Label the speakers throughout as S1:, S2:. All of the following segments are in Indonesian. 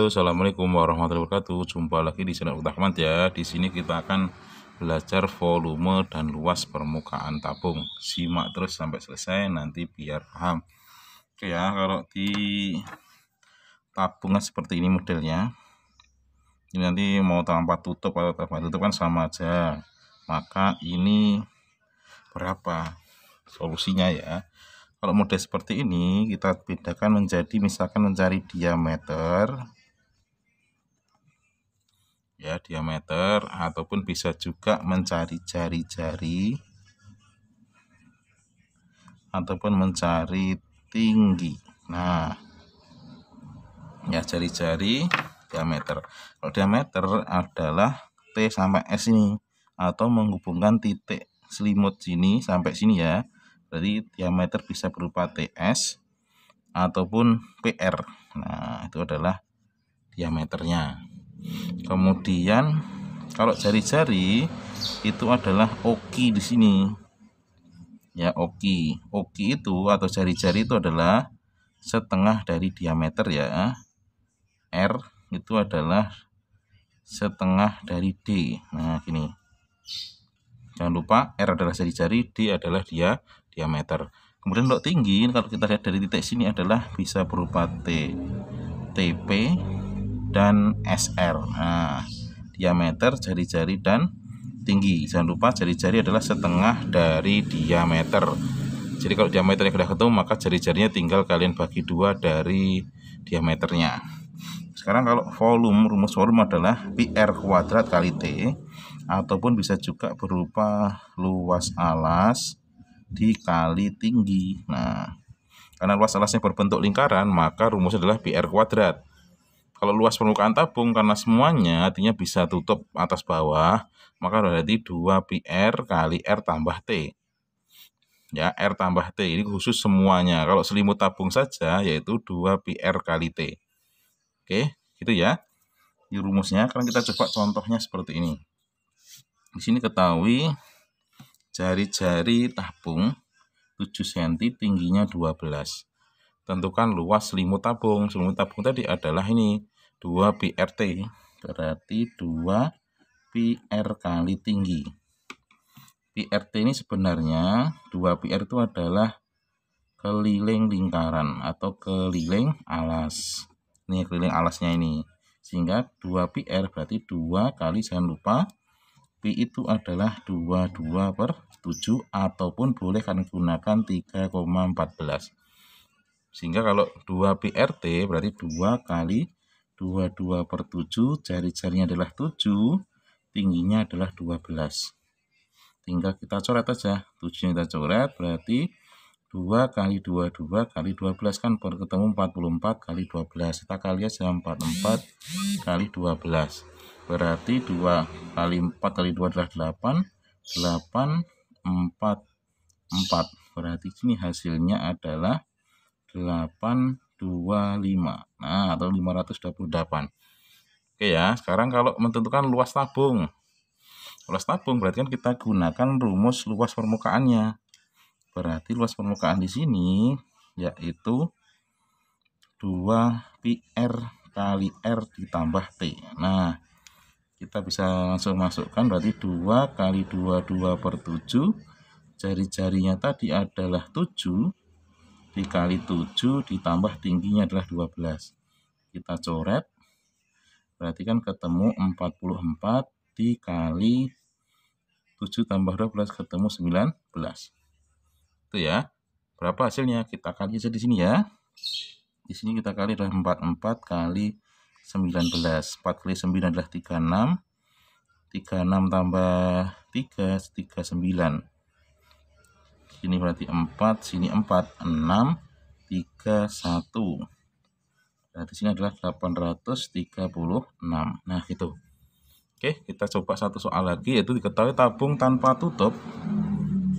S1: Halo, assalamualaikum warahmatullahi wabarakatuh. Jumpa lagi di channel Utahmat ya. Di sini kita akan belajar volume dan luas permukaan tabung. Simak terus sampai selesai, nanti biar paham. Oke ya, kalau di tabungnya seperti ini modelnya. Ini nanti mau tanpa tutup atau tanpa tutup kan sama aja. Maka ini berapa solusinya ya? Kalau model seperti ini kita bedakan menjadi misalkan mencari diameter ya diameter ataupun bisa juga mencari jari-jari ataupun mencari tinggi nah ya jari-jari diameter kalau diameter adalah T sampai S ini atau menghubungkan titik selimut sini sampai sini ya jadi diameter bisa berupa TS ataupun PR nah itu adalah diameternya kemudian kalau jari-jari itu adalah oki di sini ya oki oki itu atau jari-jari itu adalah setengah dari diameter ya R itu adalah setengah dari D nah gini jangan lupa R adalah jari-jari D adalah dia diameter kemudian untuk tinggi kalau kita lihat dari titik sini adalah bisa berupa T TP dan SR. Nah, diameter jari-jari dan tinggi. Jangan lupa jari-jari adalah setengah dari diameter. Jadi kalau diameternya sudah ketemu maka jari-jarinya tinggal kalian bagi dua dari diameternya. Sekarang kalau volume rumus volume adalah PR kuadrat kali T ataupun bisa juga berupa luas alas dikali tinggi. Nah, karena luas alasnya berbentuk lingkaran, maka rumusnya adalah PR kuadrat. Kalau luas permukaan tabung karena semuanya artinya bisa tutup atas bawah, maka berarti 2 PR kali R tambah T. Ya, R tambah T ini khusus semuanya. Kalau selimut tabung saja yaitu 2 PR kali T. Oke, gitu ya. Di rumusnya karena kita coba contohnya seperti ini. Di sini ketahui jari-jari tabung 7 cm tingginya 12 tentukan luas selimut tabung selimut tabung tadi adalah ini 2 PRT berarti 2 PR kali tinggi PRT ini sebenarnya 2 PR itu adalah keliling lingkaran atau keliling alas ini keliling alasnya ini sehingga 2 PR berarti 2 kali jangan lupa P itu adalah 22 per 7 ataupun boleh kalian gunakan 3,14 sehingga kalau 2 PRT berarti 2 kali 22 per 7, jari-jarinya adalah 7, tingginya adalah 12. Tinggal kita coret aja, 7 kita coret berarti 2 kali 22 kali 12 kan baru ketemu 44 kali 12 kita kali aja 44 kali 12 berarti 2 kali 4 kali 2 adalah 8 8 4 4 berarti ini hasilnya adalah 825. Nah, atau 528. Oke ya, sekarang kalau menentukan luas tabung. Luas tabung berarti kan kita gunakan rumus luas permukaannya. Berarti luas permukaan di sini yaitu 2 PR kali R ditambah T. Nah, kita bisa langsung masukkan berarti 2 kali 22 per 7. Jari-jarinya tadi adalah 7 dikali 7 ditambah tingginya adalah 12 kita coret berarti kan ketemu 44 dikali 7 tambah 12 ketemu 19 itu ya berapa hasilnya kita kali saja di sini ya di sini kita kali adalah 44 kali 19 4 kali 9 adalah 36 36 tambah 3 39 sini berarti 4 sini 4 6 3 1 berarti sini adalah 836 nah gitu oke kita coba satu soal lagi yaitu diketahui tabung tanpa tutup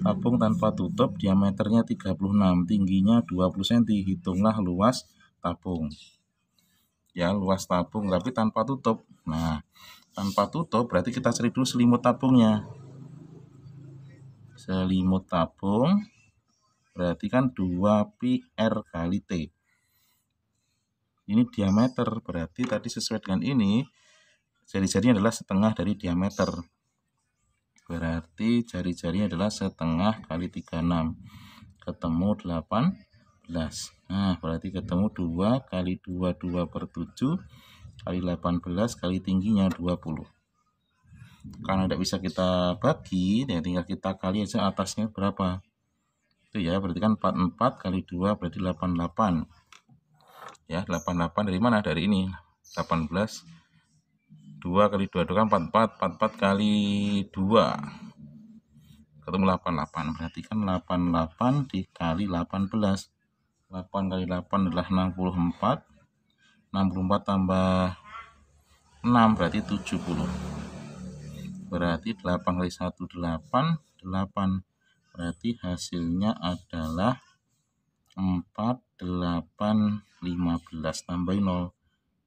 S1: tabung tanpa tutup diameternya 36 tingginya 20 cm hitunglah luas tabung ya luas tabung tapi tanpa tutup nah tanpa tutup berarti kita cari dulu selimut tabungnya selimut tabung berarti kan 2 PR kali T ini diameter berarti tadi sesuai dengan ini jari-jarinya adalah setengah dari diameter berarti jari-jarinya adalah setengah kali 36 ketemu 18 nah berarti ketemu 2 kali 22 per 7 kali 18 kali tingginya 20 karena tidak bisa kita bagi, ya tinggal kita kali aja atasnya berapa. Itu ya, berarti kan 44 kali 2 berarti 88. Ya, 88 dari mana? Dari ini. 18 2 kali 2 itu kan 44, 44 kali 2 ketemu 88 berarti kan 88 dikali 18 8 kali 8 adalah 64 64 tambah 6 berarti 70 berarti 8 kali 1 8 8 berarti hasilnya adalah 4 8 15 tambah 0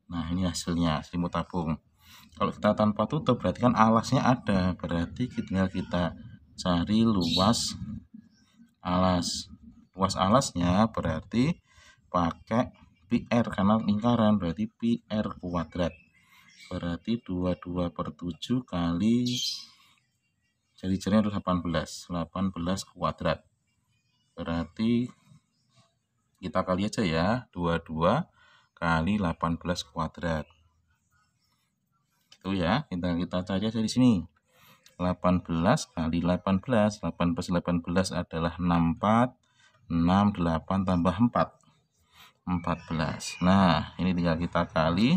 S1: nah ini hasilnya selimut tabung kalau kita tanpa tutup berarti kan alasnya ada berarti tinggal kita cari luas alas luas alasnya berarti pakai PR karena lingkaran berarti PR kuadrat berarti 22 per 7 kali jadi jernya adalah 18 18 kuadrat berarti kita kali aja ya 22 kali 18 kuadrat gitu ya kita kita cari aja sini 18 kali 18 18 18 adalah 64 68 tambah 4 14 nah ini tinggal kita kali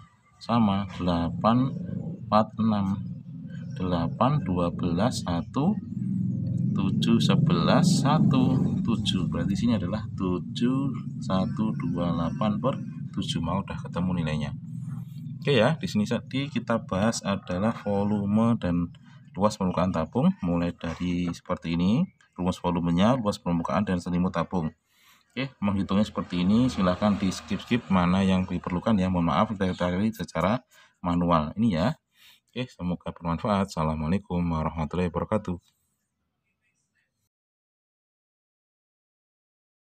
S1: sama 8 4 6 8 12 1 7 11 1 7 berarti sini adalah 7 1 2 8 per 7 mau udah ketemu nilainya Oke ya, di sini tadi kita bahas adalah volume dan luas permukaan tabung mulai dari seperti ini, rumus volumenya, luas permukaan dan selimut tabung. Oke, menghitungnya seperti ini. Silahkan di skip-skip mana yang diperlukan ya. Mohon maaf, kita cari secara manual. Ini ya. Oke, semoga bermanfaat. Assalamualaikum warahmatullahi wabarakatuh.